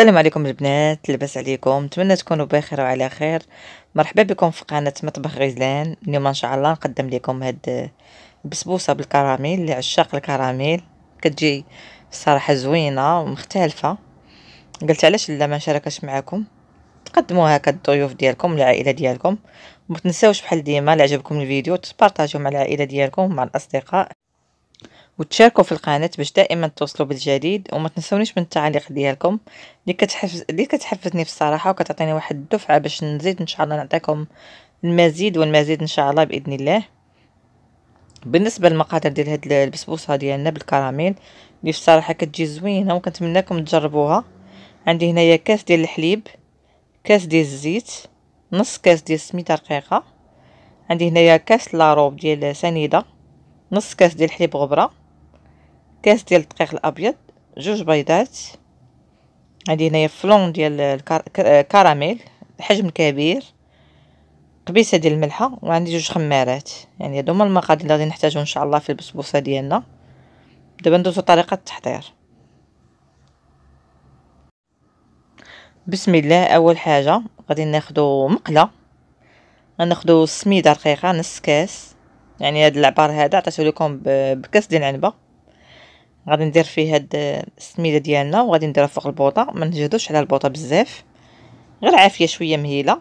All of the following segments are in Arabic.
السلام عليكم البنات لباس عليكم نتمنى تكونوا بخير وعلى خير مرحبا بكم في قناه مطبخ غزلان اليوم ان شاء الله نقدم لكم هاد البسبوسه بالكراميل لعشاق الكراميل كتجي صراحه زوينه ومختلفه قلت علاش لا ما نشاركش معكم تقدموها هكا الضيوف ديالكم العائله ديالكم وما تنساوش بحال ديما لعجبكم الفيديو تبارطاجيو مع العائله ديالكم مع الاصدقاء وتشاركوا في القناة باش دائما توصلوا بالجديد وما تنسونيش من التعليق ديالكم اللي كتحفز اللي كتحفزني في الصراحة وكتعطيني واحد الدفعة باش نزيد ان شاء الله نعطيكم المزيد والمزيد ان شاء الله باذن الله بالنسبه للمقادير ديال هاد البسبوسه ديالنا بالكراميل اللي الصراحه كتجي زوينه وكنتمناكم تجربوها عندي هنايا كاس ديال الحليب كاس ديال الزيت نص كاس ديال السميده رقيقه عندي هنايا كاس لاروب ديال سنيده نص كاس ديال الحليب غبره كاس ديال الدقيق الابيض جوج بيضات هادي هنايا فلون ديال الكراميل حجم كبير قبيسه ديال الملحه وعندي جوج خمارات يعني هادو هما المقادير اللي غادي نحتاجو ان شاء الله في البسبوسه ديالنا دابا ندوزو طريقه التحضير بسم الله اول حاجه غادي ناخدو مقله غناخدو السميده رقيقه نص كاس يعني هاد العبار هذا عطيتو لكم بكاس ديال العنبه غادي ندير فيه هاد السميده ديالنا وغادي نديرها فوق البوطه ما نجهدوش على البوطه بزاف غير عافيه شويه مهيله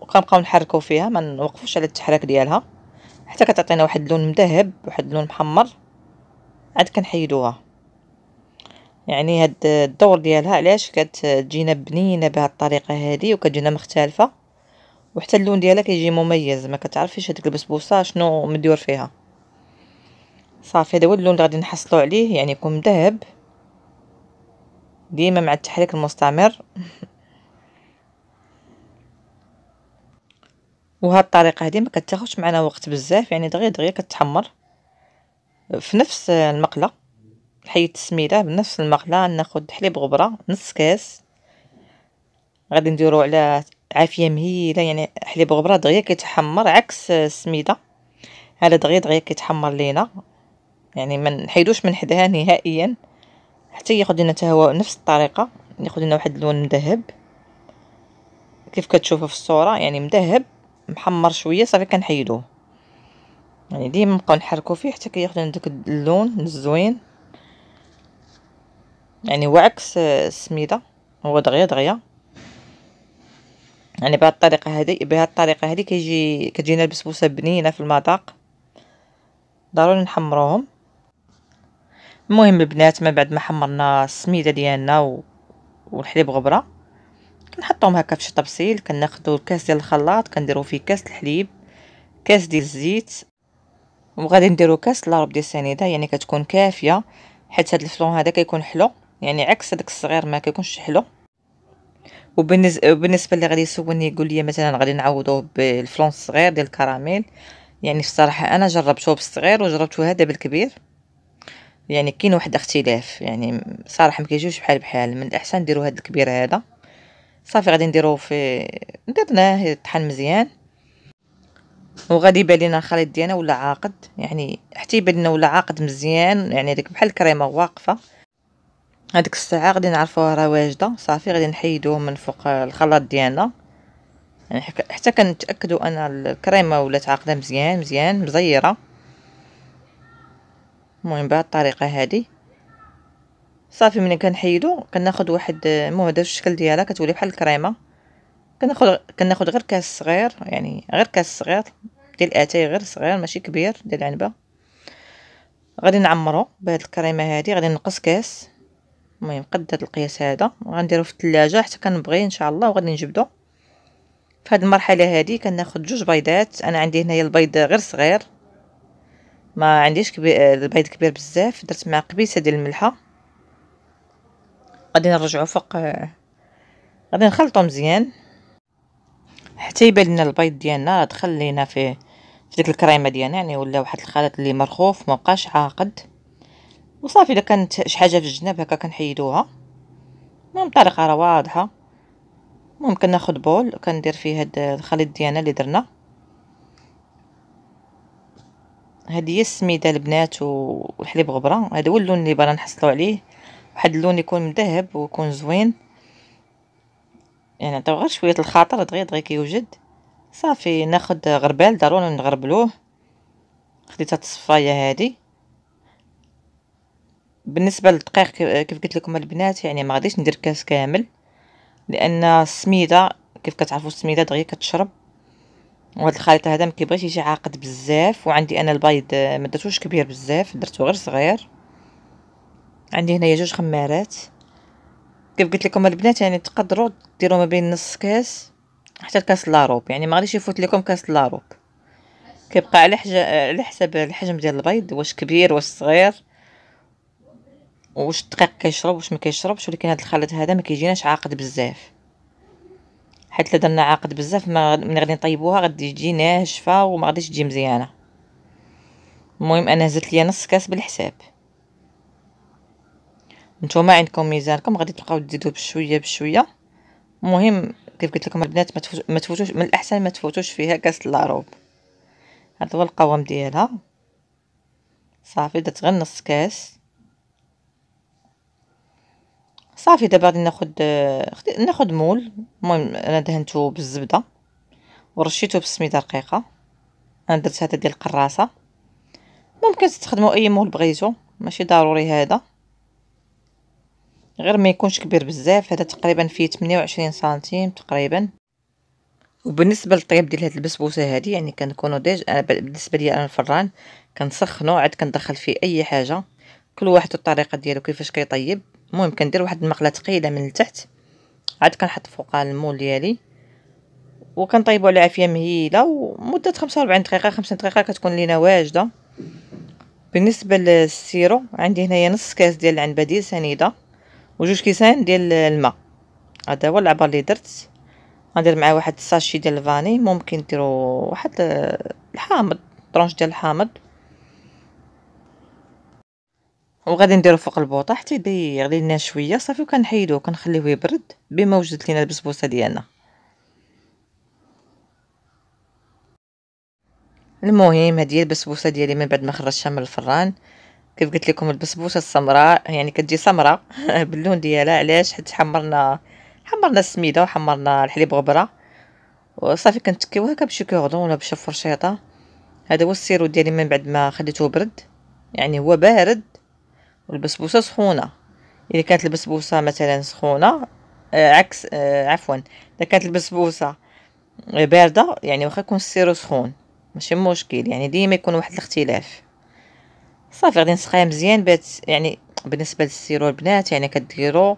وكنبقاو نحركو فيها ما نوقفوش على التحرك ديالها حتى كتعطينا واحد اللون مذهب واحد اللون محمر عاد كنحيدوها يعني هاد الدور ديالها علاش كتجينا بنينه بهاد الطريقه هادي وكتجينا مختلفه وحتى اللون ديالها كيجي مميز ما كتعرفيش هاديك البسبوسه شنو مديور فيها صافي هذا هو اللون اللي غادي نحصلوا عليه يعني يكون ذهب ديما مع التحريك المستمر وهاد الطريقه هذه ما كتاخذش معنا وقت بزاف يعني دغيا دغيا كتحمر في نفس المقله حيت السميده بنفس المقله ناخذ حليب غبره نص كاس غادي نديرو على عافيه مهيله يعني حليب غبره دغيا كيتحمر عكس السميده هذا دغيا دغيا كيتحمر لينا يعني ما نحيدوش من حداها نهائيا حتى ياخذ لنا هو نفس الطريقه ياخذ يعني لنا واحد اللون مذهب كيف كتشوفوا في الصوره يعني مذهب محمر شويه صافي كنحيدوه يعني ديما نبقاو نحركو فيه حتى كياخذ لنا داك اللون الزوين يعني هو عكس السميده هو دغيا دغيا يعني بهاد الطريقه هذه بهاد الطريقه هذه كيجي كتجينا البسبوسه بنينه في المذاق ضروري نحمروهم المهم البنات من بعد ما حمرنا السميده ديالنا و... والحليب غبره كنحطهم هكا في شي طبسيل كناخذوا الكاس ديال الخلاط كنديروا فيه كاس الحليب كاس ديال الزيت وغادي نديروا كاس لا ربع ديال السنيده يعني كتكون كافيه حيت هذا الفلون هذا كيكون حلو يعني عكس هذاك الصغير ما كيكونش حلو وبالنسبه اللي غادي يسولني يقول لي مثلا غادي نعوضوه بالفلون الصغير ديال الكراميل يعني الصراحه انا جربته بالصغير وجربته هذا بالكبير يعني كاين واحد الاختلاف يعني صراحه ما كيجيوش بحال بحال من الاحسن نديرو هاد الكبير هذا صافي غادي نديرو في درناه طحن مزيان وغادي يبان لينا الخليط ديالنا ولا عاقد يعني حتى يبان لنا ولا عاقد مزيان يعني ديك بحال الكريمه واقفه هذيك الساعه غادي نعرفوها راه واجده صافي غادي نحيدوه من فوق الخلاط ديالنا يعني حتى كنتاكدوا ان الكريمه ولات عاقده مزيان مزيان مزيره المهم بهاد الطريقه هادي صافي ملي كنحيدو كناخد واحد المهده في الشكل ديالها كتولي بحال الكريمه كناخد كناخد غير كاس صغير يعني غير كاس صغير ديال اتاي غير صغير ماشي كبير ديال العنبه غادي نعمرو بهاد الكريمه هادي غادي نقص كاس المهم قد هاد القياس هذا وغنديرو في الثلاجه حتى كنبغي ان شاء الله وغادي نجبدو في هاد المرحله هادي كناخد جوج بيضات انا عندي هنايا البيض غير صغير ما عنديش كبير البيض آه، كبير بزاف درت معاه قبيسه ديال الملحه غادي نرجعو فوق آه، غادي نخلطو مزيان حتى يبان لنا البيض ديالنا دخل لينا في في ديك الكريمه ديالنا يعني ولا واحد الخليط اللي مرخوف ما بقاش عاقد وصافي الا كانت شي حاجه في الجناب هكا كنحيدوها المهم الطريقه راه واضحه ممكن ناخذ بول كندير فيه هاد الخليط ديالنا اللي درنا هذه هي السميده البنات وحليب غبره هذا هو اللون اللي بغينا نحصلوا عليه واحد اللون يكون مذهب ويكون زوين يعني نعطيو غير شويه الخاطر دغيا دغيا كيوجد صافي ناخد غربال ضروري نغربلوه خديت هاد الصفايه هادي بالنسبه للدقيق كيف قلت لكم البنات يعني ما غاديش ندير كاس كامل لان السميده كيف كتعرفوا السميده دغيا كتشرب وهذا الخليط هذا ما كيبغيش يجي عاقد بزاف وعندي انا البيض آه، ما درتوش كبير بزاف درتو غير صغير عندي هنايا جوج خمارات كيف قلت لكم البنات يعني تقدروا ديروا ما بين نص كاس حتى كاس لاروب يعني ما غاديش يفوت لكم كاس لاروب كيبقى على حج آه، على حسب الحجم ديال البيض واش كبير واش صغير واش الدقيق كيشرب واش ما كيشربش ولكن هذا الخليط هذا ما كيجيناش عاقد بزاف حيت درنا عاقد بزاف ما من غادي نطيبوها غادي تجي ناشفه وما غاديش تجي مزيانه المهم انا هزت ليا نص كاس بالحساب نتوما عندكم ميزانكم غادي تلقاو تزيدوه بشويه بشويه المهم كيف قلت لكم البنات ما تفوتوش من الاحسن ما تفوتوش فيها كاس لاروب هذا هو القوام ديالها صافي درت غير نص كاس صافي دابا غادي ناخد ناخد مول المهم انا دهنته بالزبده ورشيته بالسميده رقيقه انا درت هذا ديال القراصه ممكن تستخدموا اي مول بغيتو ماشي ضروري هذا غير ما يكونش كبير بزاف هذا تقريبا فيه 28 سنتيم تقريبا وبالنسبه للطياب ديال هاد البسبوسه هادي يعني كنكونوا ديج انا بالنسبه ليا انا الفران كنسخنو عاد كندخل فيه اي حاجه كل واحد الطريقه ديالو كيفاش كيطيب المهم كندير واحد المقله ثقيله من التحت عاد كنحط فوقها المول ديالي وكنطيبو على عافيه مهيله ومده 45 دقيقه 50 دقيقه كتكون لينا واجده بالنسبه للسيرو عندي هنايا نص كاس ديال العنبه ديال سنيده وجوج كيسان ديال الماء هذا هو العبار اللي درت غندير معاه واحد الساشي ديال الفاني ممكن ديروا واحد الحامض طرونش ديال الحامض وغادي نديرو فوق البوطه حتى يدي يغلي لنا شويه صافي وكنحيدوه كنخليوه يبرد بما وجدت لينا البسبوسه ديالنا المهم هذه البسبوسه ديالي من بعد ما خرجتها من الفران كيف قلت لكم البسبوسه السمراء يعني كتجي سمراء باللون ديالها علاش حيت حمرنا حمرنا السميده وحمرنا الحليب غبره وصافي كنتكيوها هكا بشي كوردون ولا بشي فرشيطه هذا هو السيرو ديالي من بعد ما خليته برد يعني هو بارد والبسبوسه سخونه اذا كانت البسبوسه مثلا سخونه آه عكس آه عفوا اذا كانت البسبوسه آه، بارده يعني واخا يكون السيرو سخون ماشي مشكل يعني ديما يكون واحد الاختلاف صافي غادي نسقيها مزيان بات يعني بالنسبه للسيرو البنات يعني كديرو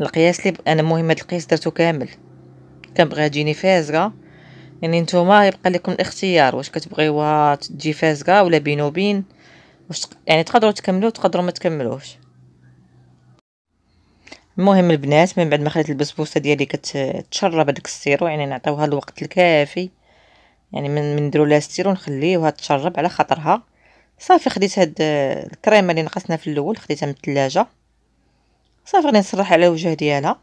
القياس اللي انا مهم هذا القياس درتو كامل كنبغيها تجيني فازقه يعني نتوما يبقى لكم الاختيار واش كتبغيوها تجي فازقه ولا بينو بين واش يعني تقدروا تكملوا تقدروا ما تكملوش المهم البنات من بعد ما خليت البسبوسه ديالي كتشرب هذاك السيرو يعني نعطيوها الوقت الكافي يعني من نديروا لها السيرو نخليوها تشرب على خاطرها صافي خديت هاد الكريمه اللي نقصنا في الاول خديتها من الثلاجه صافي غادي نصرح على الوجه ديالها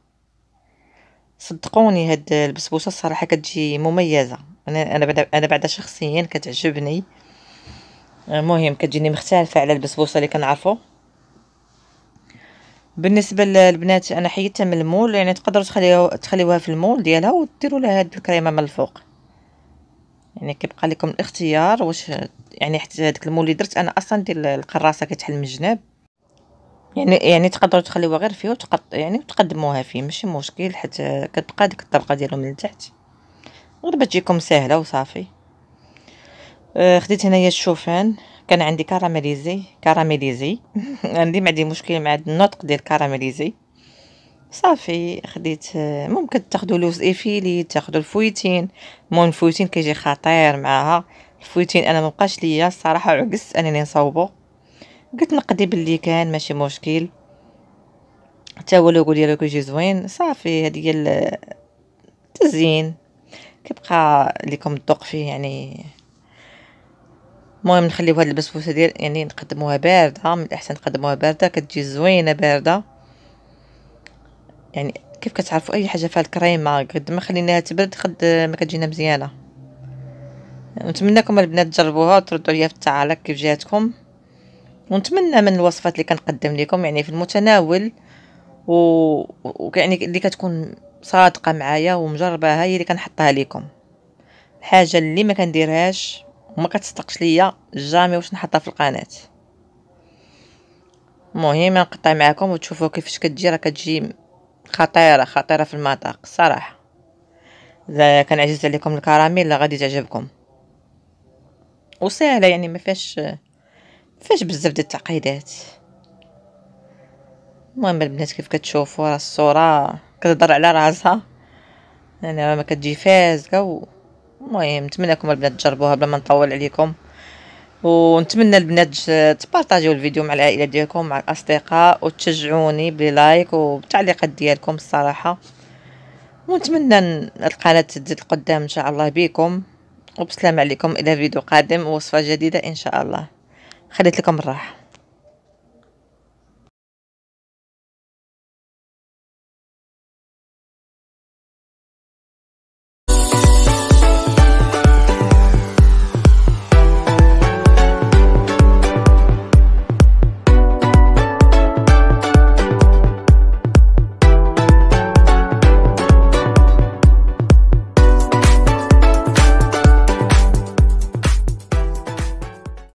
صدقوني هاد البسبوسه الصراحه كتجي مميزه انا انا بعدا انا بعدا شخصيا كتعجبني المهم كتجيني مختلفه على البسبوسه اللي كنعرفو بالنسبه للبنات انا حيدتها من المول يعني تقدروا تخليوها تخليوها في المول ديالها وديروا لها هاد الكريمه من الفوق يعني كيبقى لكم الاختيار واش يعني حتى هذاك المول اللي درت انا اصلا ديال القراصه كتحل من الجناب يعني يعني تقدروا تخليوها غير فيه وتقط يعني وتقدموها فيه ماشي مشكل حيت كتبقى ديك الطبقه ديالو من التحت غير تجيكم ساهله وصافي آه، خديت هنايا الشوفان كان عندي كراميليزي كراميليزي عندي ما عندي مشكل مع النطق ديال كراميليزي صافي خديت آه، ممكن تاخذوا لوز ايفيلي تاخذوا الفويتين مون الفويتين كيجي خطير معاها الفويتين انا ما بقاش ليا الصراحه عكس انني نصاوبو قلت نقدي باللي كان ماشي مشكل حتى هو لوغو ديالو كيجي زوين صافي هذه هي التزيين كيبقى ليكم الذوق فيه يعني المهم نخليو هاد البسبوسه ديال يعني نقدموها بارده من الاحسن نقدموها بارده كتجي زوينه بارده يعني كيف كتعرفوا اي حاجه فيها الكريمه قد ما خليناها تبرد قد ما كتجينا مزيانه نتمنىكم البنات تجربوها وتردوا عليا في التعاليق كيف جاتكم ونتمنى من الوصفات اللي كنقدم لكم يعني في المتناول و... يعني اللي كتكون صادقه معايا ومجرباها هي اللي كنحطها لكم الحاجه اللي ما كنديرهاش وما كتصدقش ليا جامي واش نحطها في القناه المهم نقطع معكم وتشوفوا كيفاش كتجي راه كتجي خطيره خطيره في المذاق صراحه اذا كان عجز عليكم الكراميل غادي تعجبكم وسهله يعني ما فيهاش فيهاش بزاف ديال التعقيدات المهم البنات كيف كتشوفوا راه الصوره كتهضر على راسها يعني راه ما كتجي فازقه المهم نتمنىكم البنات تجربوها بلا ما نطول عليكم ونتمنى البنات تبارطاجيو الفيديو مع العائله ديالكم مع الاصدقاء وتشجعوني بلايك وبالتعليقات ديالكم الصراحه ونتمنى القناه تزيد القدام ان شاء الله بكم وبسلام عليكم الى فيديو قادم ووصفه جديده ان شاء الله خليت لكم الراحه